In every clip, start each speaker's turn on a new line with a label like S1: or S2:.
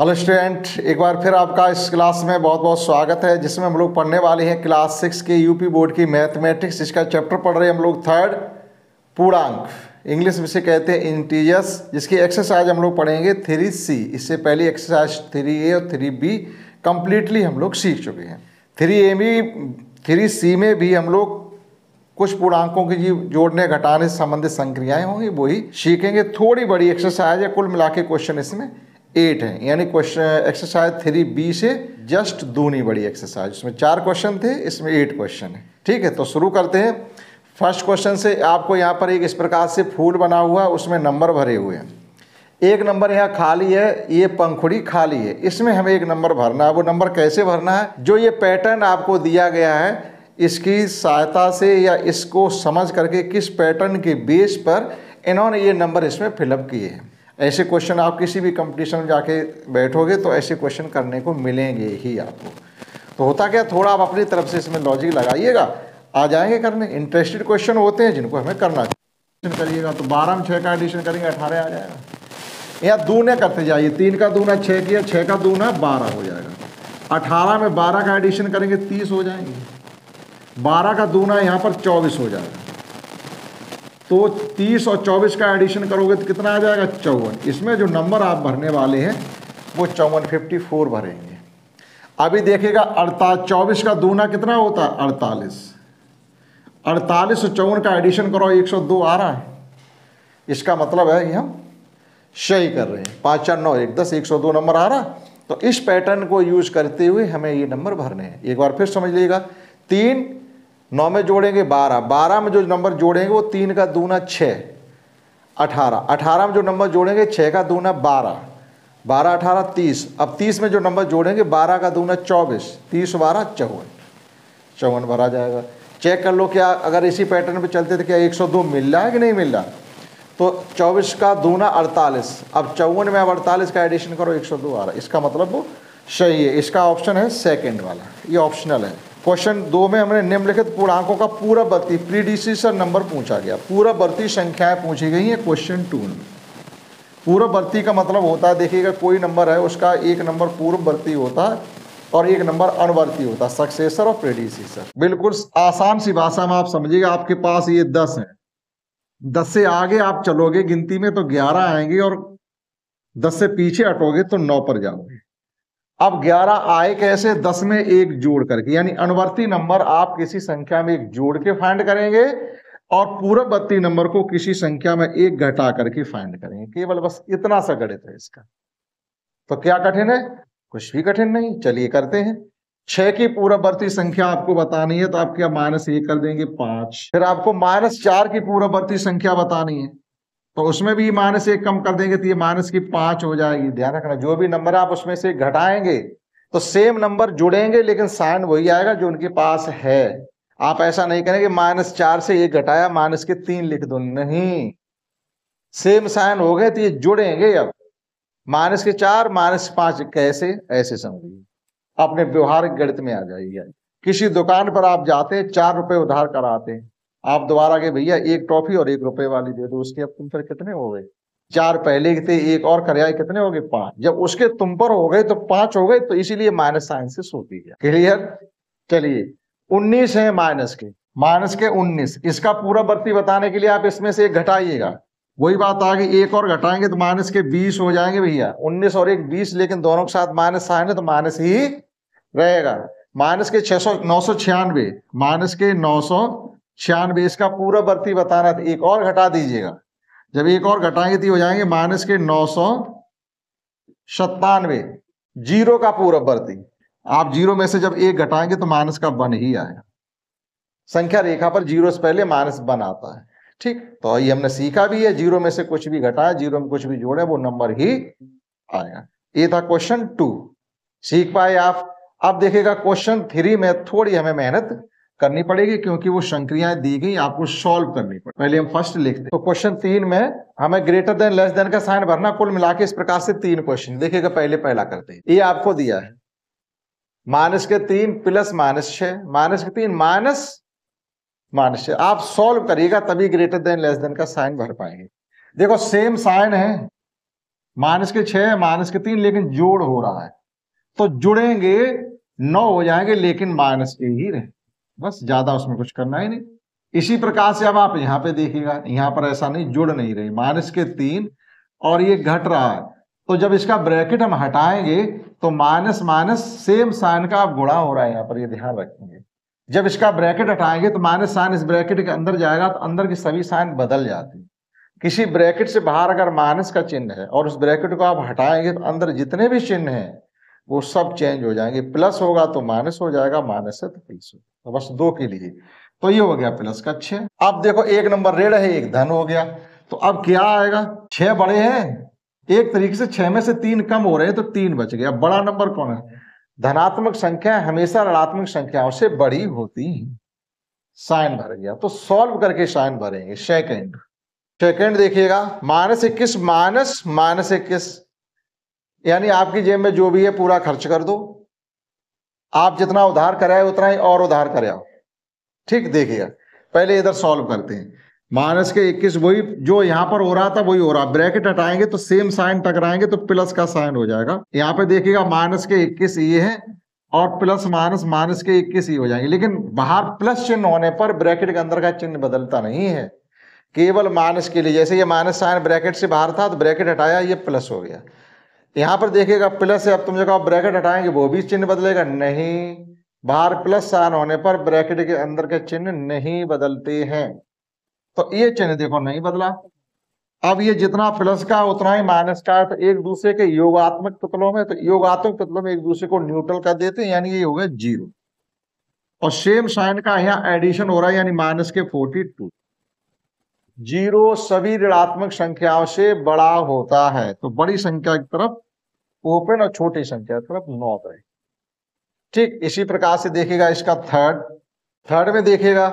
S1: hello student एक बार फिर आपका इस क्लास में बहुत बहुत स्वागत है जिसमें हम लोग पढ़ने वाले हैं क्लास सिक्स के यूपी बोर्ड की मैथमेटिक्स जिसका चैप्टर पढ़ रहे हैं हम लोग थर्ड पूर्णांक इंग्लिश में से कहते हैं इंटीजर्स जिसकी एक्सरसाइज हम लोग पढ़ेंगे थ्री सी इससे पहले एक्सरसाइज थ्री ए और थ्री बी कम्प्लीटली हम लोग सीख चुके हैं थ्री ए में थ्री सी में भी हम लोग कुछ पूर्णांकों की जी जोड़ने घटाने संबंधित संक्रियाएँ होंगी वही सीखेंगे थोड़ी बड़ी एक्सरसाइज है कुल मिला के क्वेश्चन इसमें एट हैं यानी क्वेश्चन एक्सरसाइज थ्री बी से जस्ट दूनी बड़ी एक्सरसाइज उसमें चार क्वेश्चन थे इसमें एट क्वेश्चन है ठीक है तो शुरू करते हैं फर्स्ट क्वेश्चन से आपको यहाँ पर एक इस प्रकार से फूल बना हुआ उसमें नंबर भरे हुए हैं एक नंबर यहाँ खाली है ये पंखुड़ी खाली है इसमें हमें एक नंबर भरना है वो नंबर कैसे भरना है जो ये पैटर्न आपको दिया गया है इसकी सहायता से या इसको समझ करके किस पैटर्न के बेस पर इन्होंने ये नंबर इसमें फिलअप किए हैं ऐसे क्वेश्चन आप किसी भी कंपटीशन में जाके बैठोगे तो ऐसे क्वेश्चन करने को मिलेंगे ही आपको तो होता क्या थोड़ा आप अपनी तरफ से इसमें लॉजिक लगाइएगा आ जाएंगे करने इंटरेस्टेड क्वेश्चन होते हैं जिनको हमें करना चाहिए करिएगा तो बारह में छः का एडिशन करेंगे अठारह आ जाएगा या दूने करते जाइए तीन का दूना छः किया छः का दूना बारह हो जाएगा अठारह में बारह का एडिशन करेंगे तीस हो जाएंगे बारह का दूना यहाँ पर चौबीस हो जाएगा तो 30 और 24 का एडिशन करोगे तो कितना आ जाएगा चौवन इसमें जो नंबर आप भरने वाले हैं वो चौवन फिफ्टी फोर भरेंगे अभी देखेगा अड़ताल चौबीस का दूना कितना होता है अड़तालीस अड़तालीस और चौवन का एडिशन करो 102 आ रहा है इसका मतलब है कि हम सही कर रहे हैं पाँच चार नौ एक दस एक सौ दो नंबर आ रहा तो इस पैटर्न को यूज करते हुए हमें ये नंबर भरने हैं एक बार फिर समझ लीजिएगा तीन नौ में जोड़ेंगे बारह बारह में जो नंबर जोड़ेंगे वो तीन का दूना छः अठारह अठारह में जो नंबर जोड़ेंगे छः का दूना बारह बारह अठारह तीस अब तीस में जो नंबर जोड़ेंगे बारह का दूना चौबीस तीस बारह चौवन चौवन भरा जाएगा चेक कर लो क्या अगर इसी पैटर्न पे चलते थे तो क्या एक सौ दो मिल रहा है कि नहीं मिल रहा तो चौबीस का दूना अड़तालीस अब चौवन में अब अड़तालीस का एडिशन करो एक आ रहा है इसका मतलब वो सही है इसका ऑप्शन है सेकेंड वाला ये ऑप्शनल है क्वेश्चन दो में हमने निम्नलिखित पूर्णांकों का पूरा बढ़ती प्रीडिसीसर नंबर पूछा गया पूरा बढ़ती संख्याएं पूछी गई हैं क्वेश्चन टू में पूर्व बढ़ती का मतलब होता है देखिएगा कोई नंबर है उसका एक नंबर पूर्व बढ़ती होता है और एक नंबर अनवर्ती होता है सक्सेसर और प्रेडिसीसर बिल्कुल आसान सी भाषा में आप समझिएगा आपके पास ये दस है दस से आगे आप चलोगे गिनती में तो ग्यारह आएंगे और दस से पीछे हटोगे तो नौ पर जाओगे अब 11 आए कैसे 10 में एक जोड़ करके यानी अनुवर्ती नंबर आप किसी संख्या में एक जोड़ के फाइंड करेंगे और पूर्ववर्ती नंबर को किसी संख्या में एक घटा करके फाइंड करेंगे केवल बस इतना सा गणित है इसका तो क्या कठिन है कुछ भी कठिन नहीं चलिए करते हैं छह की पूर्ववर्ती संख्या आपको बतानी है तो आप क्या माइनस एक कर देंगे पांच फिर आपको माइनस चार की पूर्ववर्ती संख्या बतानी है तो उसमें भी माइनस एक कम कर देंगे तो ये माइनस की पांच हो जाएगी ध्यान रखना जो भी नंबर आप उसमें से घटाएंगे तो सेम नंबर जुड़ेंगे लेकिन साइन वही आएगा जो उनके पास है आप ऐसा नहीं करेंगे माइनस चार से एक घटाया माइनस के तीन लिख दो नहीं सेम साइन हो गए तो ये जुड़ेंगे अब माइनस के चार माइनस पांच कैसे ऐसे समझिए अपने व्यवहारिक गणित में आ जाइए किसी दुकान पर आप जाते हैं चार रुपए उधार कराते हैं आप दोबारा के भैया एक ट्रॉफी और एक रुपए वाली दे दो उसके अब तुम पर कितने हो गए चार पहले थे एक और कर आए कितने हो गए पांच जब उसके तुम पर हो गए तो पांच हो गए तो इसीलिए माइनस साइन से सो दी क्लियर चलिए उन्नीस है माइनस के माइनस के उन्नीस इसका पूरा बत्ती बताने के लिए आप इसमें से एक घटाइएगा वही बात आ गई एक और घटाएंगे तो माइनस के बीस हो जाएंगे भैया उन्नीस और एक बीस लेकिन दोनों के साथ माइनस साइन है तो माइनस ही रहेगा माइनस के छह सौ नौ सौ छियानवे माइनस के नौ सौ छियानवे इसका पूरा बर्ती बताना था एक और घटा दीजिएगा जब एक और घटाएंगे तो हो जाएंगे माइनस के नौ सौ सत्तानवे जीरो का पूरा बर्ती आप जीरो में से जब एक घटाएंगे तो माइनस का वन ही आएगा संख्या रेखा पर जीरो से पहले माइनस वन आता है ठीक तो ये हमने सीखा भी है जीरो में से कुछ भी घटाए जीरो में कुछ भी जोड़े वो नंबर ही आएगा ये था क्वेश्चन टू सीख पाए आप अब देखेगा क्वेश्चन थ्री में थोड़ी हमें मेहनत करनी पड़ेगी क्योंकि वो संक्रियाएं दी गई आपको सॉल्व करनी पड़ेगी पहले हम फर्स्ट लिखते हैं तो क्वेश्चन तीन में हमें ग्रेटर देन लेस देन का साइन भरना कुल मिला के इस प्रकार से तीन क्वेश्चन देखिएगा पहले पहला करते हैं ये आपको दिया है माइनस के तीन प्लस माइनस छ माइनस के तीन माइनस माइनस छ आप सॉल्व करिएगा तभी ग्रेटर देन लेस देन का साइन भर पाएंगे देखो सेम साइन है माइनस के छह माइनस के तीन लेकिन जोड़ हो रहा है तो जुड़ेंगे नौ हो जाएंगे लेकिन माइनस के ही रहे बस ज्यादा उसमें कुछ करना ही नहीं इसी प्रकार से अब आप यहाँ पे देखिएगा यहाँ पर ऐसा नहीं जुड़ नहीं रही माइनस के तीन और ये घट रहा है तो जब इसका ब्रैकेट हम हटाएंगे तो माइनस माइनस सेम साइन का आप गुणा हो रहा है यहाँ पर ये ध्यान रखेंगे जब इसका ब्रैकेट हटाएंगे तो माइनस साइन इस ब्रैकेट के अंदर जाएगा तो अंदर की सभी साइन बदल जाती किसी ब्रैकेट से बाहर अगर माइनस का चिन्ह है और उस ब्रैकेट को आप हटाएंगे तो अंदर जितने भी चिन्ह हैं वो सब चेंज हो जाएंगे प्लस होगा तो माइनस हो जाएगा माइनस है तो प्लस होगा तो बस दो के लिए तो ये हो गया प्लस का छ अब देखो एक नंबर रेड है एक धन हो गया तो अब क्या आएगा छह बड़े हैं एक तरीके से छह में से तीन कम हो रहे हैं तो तीन बच गया अब बड़ा नंबर कौन है धनात्मक संख्या हमेशा ऋणात्मक संख्याओं से बड़ी होती है साइन भर गया तो सॉल्व करके साइन भरेंगे सेकेंड सेकेंड देखिएगा माइनस इक्कीस माइनस माइनस इक्कीस यानी आपकी जेब में जो भी है पूरा खर्च कर दो आप जितना उधार कराए उतना ही और उधार कराओ ठीक देखिए पहले इधर सॉल्व करते हैं माइनस के 21 वही जो यहाँ पर हो रहा था वही हो रहा ब्रैकेट हटाएंगे तो सेम साइन टकराएंगे तो प्लस का साइन हो जाएगा यहाँ पे देखिएगा माइनस के 21 ये है और प्लस माइनस माइनस के 21 ये हो जाएंगे लेकिन बाहर प्लस चिन्ह होने पर ब्रैकेट के अंदर का चिन्ह बदलता नहीं है केवल माइनस के लिए जैसे ये माइनस साइन ब्रैकेट से बाहर था तो ब्रैकेट हटाया ये प्लस हो गया यहाँ पर देखिएगा प्लस है अब तुम जगह ब्रैकेट हटाएंगे वो भी चिन्ह बदलेगा नहीं बाहर प्लस साइन होने पर ब्रैकेट के अंदर के चिन्ह नहीं बदलते हैं तो ये चिन्ह देखो नहीं बदला अब ये जितना प्लस का उतना ही माइनस का तो एक दूसरे के योगात्मक तत्लों में तो योगात्मक तत्लों में एक दूसरे को न्यूट्रल कर देते हैं यानी ये हो गया जीरो और सेम साइन का यहाँ एडिशन हो रहा है यानी माइनस के फोर्टी टू जीरो सभी ऋणात्मक संख्याओं से बड़ा होता है तो बड़ी संख्या की तरफ ओपन और छोटी संख्या की तरफ नौ रहे ठीक इसी प्रकार से देखेगा इसका थर्ड थर्ड में देखेगा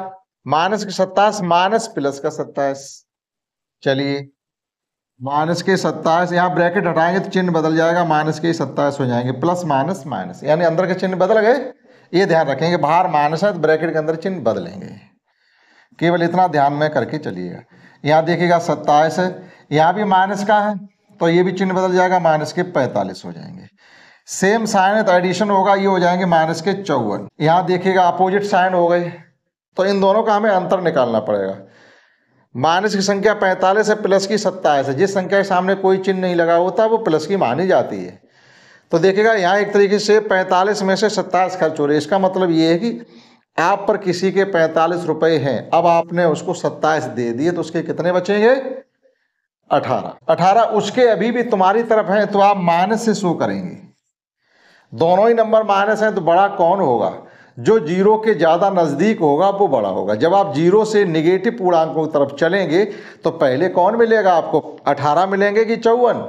S1: माइनस के सत्ताईस माइनस प्लस का सत्ताईस चलिए माइनस के सत्ताईस यहाँ ब्रैकेट हटाएंगे तो चिन्ह बदल जाएगा माइनस के सत्ताईस हो जाएंगे प्लस माइनस माइनस यानी अंदर के चिन्ह बदल गए ये ध्यान रखेंगे बाहर माइनस है तो ब्रैकेट के अंदर चिन्ह बदलेंगे केवल इतना ध्यान में करके चलिएगा यहाँ देखिएगा सत्ताईस है यहाँ भी माइनस का है तो ये भी चिन्ह बदल जाएगा माइनस के पैंतालीस हो जाएंगे सेम साइन है तो एडिशन होगा ये हो जाएंगे माइनस के चौवन यहाँ देखिएगा अपोजिट साइन हो गए तो इन दोनों का हमें अंतर निकालना पड़ेगा माइनस की संख्या पैंतालीस है प्लस की सत्ताईस है जिस संख्या के सामने कोई चिन्ह नहीं लगा होता वो प्लस की मानी जाती है तो देखिएगा यहाँ एक तरीके से पैंतालीस में से सत्ताईस खर्च हो रही है इसका मतलब ये है कि आप पर किसी के पैंतालीस रुपए हैं अब आपने उसको सत्ताईस दे दिए तो उसके कितने बचेंगे अठारह अठारह उसके अभी भी तुम्हारी तरफ है तो आप माइनस से शो करेंगे दोनों ही नंबर माइनस हैं तो बड़ा कौन होगा जो जीरो के ज़्यादा नज़दीक होगा वो बड़ा होगा जब आप जीरो से निगेटिव पूर्णांकों की तरफ चलेंगे तो पहले कौन मिलेगा आपको अठारह मिलेंगे कि चौवन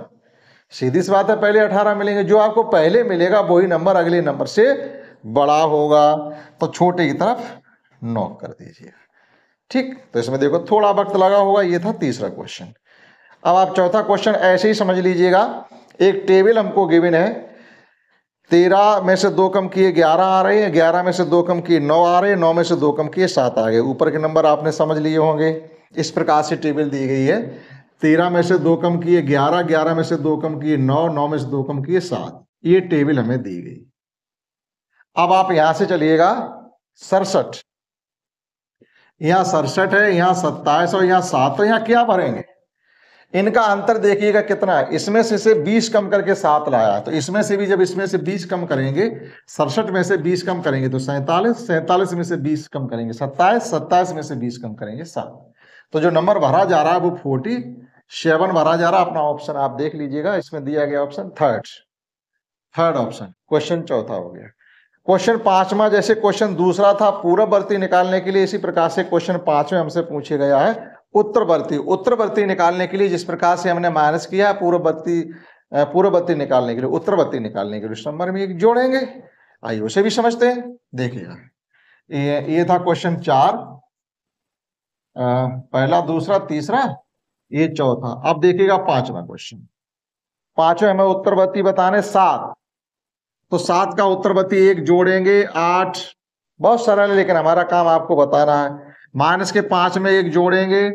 S1: सीधी सी बात है पहले अठारह मिलेंगे जो आपको पहले मिलेगा वही नंबर अगले नंबर से बड़ा होगा तो छोटे की तरफ नॉक कर दीजिए ठीक तो इसमें देखो थोड़ा वक्त लगा होगा ये था तीसरा क्वेश्चन अब आप चौथा क्वेश्चन ऐसे ही समझ लीजिएगा एक टेबल हमको गिविन है तेरह में से दो कम किए ग्यारह आ रहे हैं ग्यारह में से दो कम किए नौ आ रहे हैं नौ में से दो कम किए सात आ गए ऊपर के नंबर आपने समझ लिए होंगे इस प्रकार से टेबल दी गई है तेरह में से दो कम किए ग्यारह ग्यारह में से दो कम किए नौ नौ में से दो कम किए सात ये टेबल हमें दी गई अब आप यहां से चलिएगा सड़सठ यहां सड़सठ है यहां सत्ताईस और यहां सात तो यहां क्या भरेंगे इनका अंतर देखिएगा कितना है इसमें से से 20 कम करके सात लाया तो इसमें से भी जब इसमें से 20 कम करेंगे सड़सठ में से 20 कम करेंगे तो सैंतालीस सैंतालीस में से 20 कम करेंगे सत्ताईस सत्ताईस में से 20 कम करेंगे सात तो जो नंबर भरा जा रहा है वो फोर्टी सेवन भरा जा रहा है अपना ऑप्शन आप देख लीजिएगा इसमें दिया गया option third third option question चौथा हो गया क्वेश्चन पांचवा जैसे क्वेश्चन दूसरा था पूर्ववर्ती निकालने के लिए इसी प्रकार से क्वेश्चन पांचवें हमसे पूछे गया है उत्तरवर्ती उत्तरवर्ती निकालने के लिए जिस प्रकार से हमने माइनस किया है पूर्ववर्ती पूर्ववर्ती निकालने के लिए उत्तरवर्ती निकालने के लिए उस नंबर में एक जोड़ेंगे आइए उसे भी समझते हैं देखिएगा ये ये था क्वेश्चन चार पहला दूसरा तीसरा ये चौथा अब देखिएगा पांचवा क्वेश्चन पांचवा हमें उत्तरवर्ती बताने सात तो सात का उत्तरवती एक जोड़ेंगे आठ बहुत सरल है लेकिन हमारा काम आपको बताना है माइनस के पांच में एक जोड़ेंगे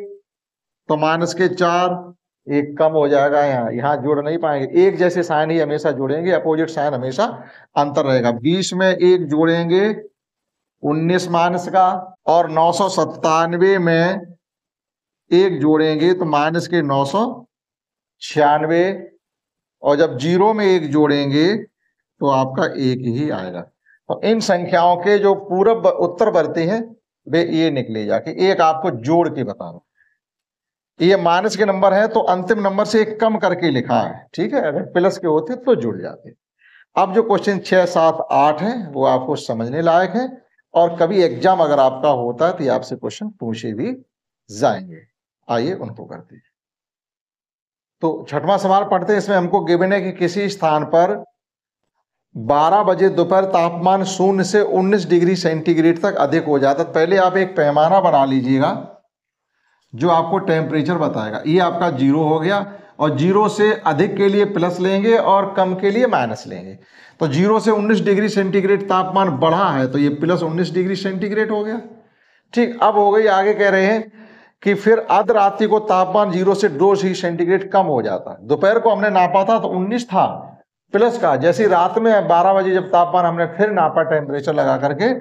S1: तो माइनस के चार एक कम हो जाएगा यहाँ यहाँ जोड़ नहीं पाएंगे एक जैसे साइन ही हमेशा जोड़ेंगे अपोजिट साइन हमेशा अंतर रहेगा बीस में एक जोड़ेंगे उन्नीस माइनस का और नौ सौ सत्तानवे में एक जोड़ेंगे तो माइनस के नौ सौ छियानवे और जब जीरो में एक जोड़ेंगे तो आपका एक ही आएगा तो इन संख्याओं के जो उत्तर उत्तरवर्ती हैं वे ये निकले जाके एक आपको जोड़ के बताना ये माइनस के नंबर है तो अंतिम नंबर से एक कम करके लिखा है ठीक है अगर प्लस के होते तो जुड़ जाते अब जो क्वेश्चन छह सात आठ है वो आपको समझने लायक है और कभी एग्जाम अगर आपका होता है तो आपसे क्वेश्चन पूछे भी जाएंगे आइए उनको करते हैं तो छठवां सवाल पढ़ते हैं इसमें हमको गिवन है कि किसी स्थान पर 12 बजे दोपहर तापमान शून्य से 19 डिग्री सेंटीग्रेड तक अधिक हो जाता है तो पहले आप एक पैमाना बना लीजिएगा जो आपको टेम्परेचर बताएगा ये आपका जीरो हो गया और जीरो से अधिक के लिए प्लस लेंगे और कम के लिए माइनस लेंगे तो जीरो से 19 डिग्री सेंटीग्रेड तापमान बढ़ा है तो ये प्लस 19 डिग्री सेंटीग्रेड हो गया ठीक अब हो गई आगे कह रहे हैं कि फिर अर्ध रात्रि को तापमान जीरो से दो डिग्री सेंटीग्रेड कम हो जाता है दोपहर को हमने नापा था तो उन्नीस था प्लस का जैसे रात में बारह बजे जब तापमान हमने फिर नापा टेम्परेचर लगा करके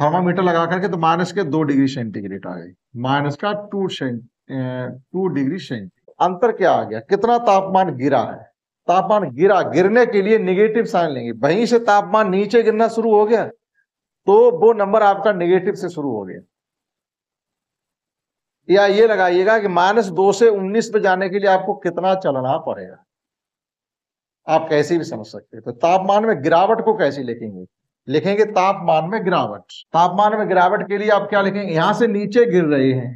S1: थर्मामीटर लगा करके तो माइनस के दो डिग्री सेंटीग्रेड आ गई माइनस का टू टू डिग्री सेंटीग्रेड अंतर क्या आ गया कितना तापमान गिरा है तापमान गिरा गिरने के लिए निगेटिव साइन लेंगे वहीं से तापमान नीचे गिरना शुरू हो गया तो वो नंबर आपका निगेटिव से शुरू हो गया या ये लगाइएगा कि माइनस दो से उन्नीस पे जाने के लिए आपको कितना चलना पड़ेगा आप कैसे भी समझ सकते हैं तो तापमान में गिरावट को कैसे लिखेंगे लिखेंगे तापमान में गिरावट तापमान में गिरावट के लिए आप क्या लिखेंगे यहां से नीचे गिर रहे हैं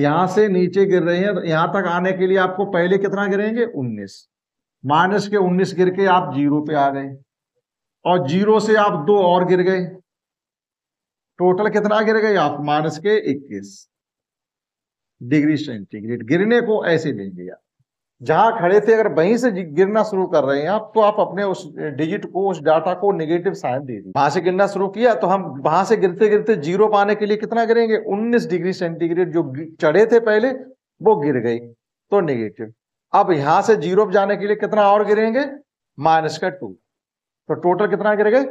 S1: यहां से नीचे गिर रहे हैं तो यहां तक आने के लिए आपको पहले कितना गिरेंगे उन्नीस माइनस के उन्नीस गिर के आप जीरो पे आ गए और जीरो से आप दो और गिर गए टोटल कितना गिर गए आप माइनस के इक्कीस डिग्री सेंटीग्रेड गिरने को ऐसे लेंगे आप जहां खड़े थे अगर वहीं से गिरना शुरू कर रहे हैं आप तो आप अपने उस डिजिट को उस डाटा को नेगेटिव साइन दे दी वहां से गिरना शुरू किया तो हम वहां से गिरते गिरते जीरो पाने के लिए कितना गिरेंगे 19 डिग्री सेंटीग्रेड जो चढ़े थे पहले वो गिर गई तो नेगेटिव अब यहां से जीरो जाने के लिए कितना और गिरेंगे माइनस का टू तो टोटल कितना गिर गए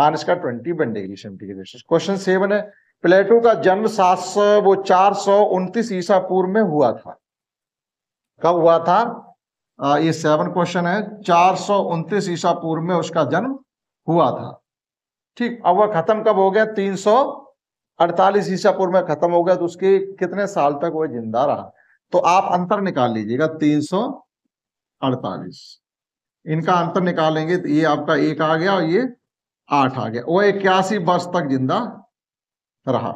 S1: माइनस का twenty one degree centigrade question seven है प्लेटो का जन्म सात सौ वो चार सौ उनतीस ईसा पूर्व में हुआ था कब हुआ था आ, ये सेवन क्वेश्चन है चार सौ उन्तीस ईसा पूर्व में उसका जन्म हुआ था ठीक अब वह खत्म कब हो गया तीन सौ अड़तालीस ईसा पूर्व में खत्म हो गया तो उसके कितने साल तक वह जिंदा रहा तो आप अंतर निकाल लीजिएगा तीन सौ अड़तालीस इनका अंतर निकालेंगे तो ये आपका एक आ गया और ये आठ आ गया वह इक्यासी वर्ष तक जिंदा रहा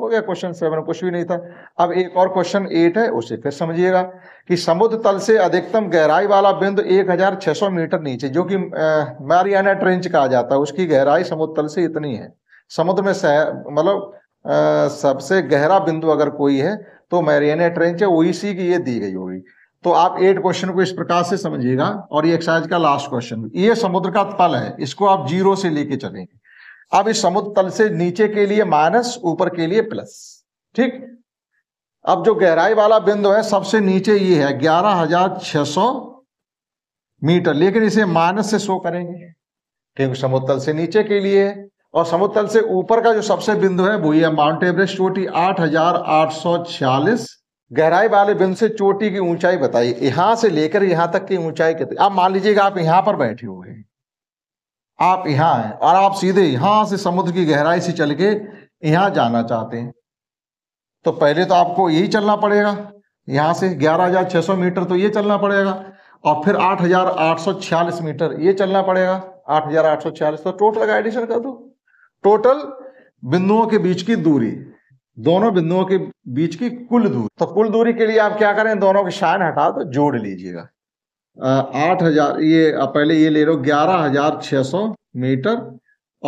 S1: हो गया क्वेश्चन सेवन कुछ भी नहीं था अब एक और क्वेश्चन एट है उसे फिर समझिएगा कि समुद्र तल से अधिकतम गहराई वाला बिंदु 1600 मीटर नीचे जो कि मैरियाना ट्रेंच कहा जाता है उसकी गहराई समुद्र तल से इतनी है समुद्र में मतलब सबसे गहरा बिंदु अगर कोई है तो मैरियाना ट्रेंच है सी की ये दी गई होगी तो आप एट क्वेश्चन को इस प्रकार से समझिएगा और ये एक्सरसाइज का लास्ट क्वेश्चन ये समुद्र का तल है इसको आप जीरो से लेके चलेंगे अब इस समुद्र तल से नीचे के लिए माइनस ऊपर के लिए प्लस ठीक अब जो गहराई वाला बिंदु है सबसे नीचे ये है ग्यारह हजार छह सौ मीटर लेकिन इसे माइनस से शो करेंगे क्योंकि समुद्र तल से नीचे के लिए और समुद्र तल से ऊपर का जो सबसे बिंदु है वो ये माउंट एवरेस्ट चोटी आठ हजार आठ सौ छियालीस गहराई वाले बिंदु से चोटी की ऊंचाई बताइए यहां से लेकर यहां तक की ऊंचाई कितनी अब मान लीजिएगा आप यहां पर बैठे हुए हैं आप यहाँ हैं और आप सीधे यहाँ से समुद्र की गहराई से चल के यहाँ जाना चाहते हैं तो पहले तो आपको यही चलना पड़ेगा यहाँ से 11,600 मीटर तो ये चलना पड़ेगा और फिर 8,846 मीटर ये चलना पड़ेगा 8,846 तो टोटल का एडिशन कर दो टोटल बिंदुओं के बीच की दूरी दोनों बिंदुओं के बीच की कुल दूरी तो कुल दूरी के लिए आप क्या करें दोनों के शायन हटा दो तो जोड़ लीजिएगा आठ हजार ये पहले ये ले लो ग्यारह हजार छह सौ मीटर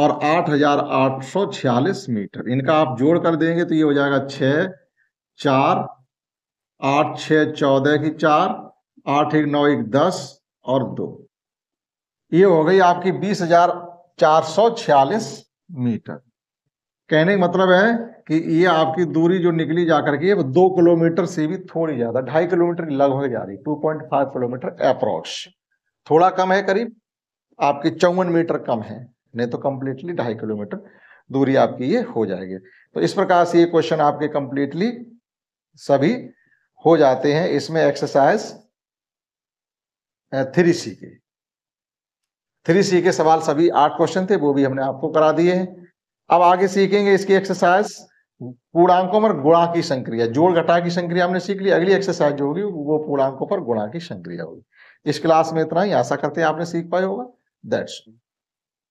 S1: और आठ हजार आठ सौ छियालीस मीटर इनका आप जोड़ कर देंगे तो ये हो जाएगा छ चार आठ छ चौदह की चार आठ एक नौ एक दस और दो ये हो गई आपकी बीस हजार चार सौ छियालीस मीटर कहने का मतलब है कि ये आपकी दूरी जो निकली जा करके वो दो किलोमीटर से भी थोड़ी ज़्यादा ढाई किलोमीटर लगभग जा रही two point five kilometre approx थोड़ा कम है करीब आपके चौवन मीटर कम है नहीं तो कंप्लीटली ढाई किलोमीटर दूरी आपकी ये हो जाएगी तो इस प्रकार से ये क्वेश्चन आपके कंप्लीटली सभी हो जाते हैं इसमें एक्सरसाइज थ्री सी के थ्री सी के सवाल सभी आठ क्वेश्चन थे वो भी हमने आपको करा दिए हैं अब आगे सीखेंगे इसकी एक्सरसाइज पूर्णांकों पर गुणा की संक्रिया जोड़ घटा की संक्रिया हमने सीख ली अगली एक्सरसाइज जो होगी वो पूर्णांकों पर गुणा की संक्रिया होगी इस क्लास में इतना ही आशा करते हैं आपने सीख पाए होगा दैट्स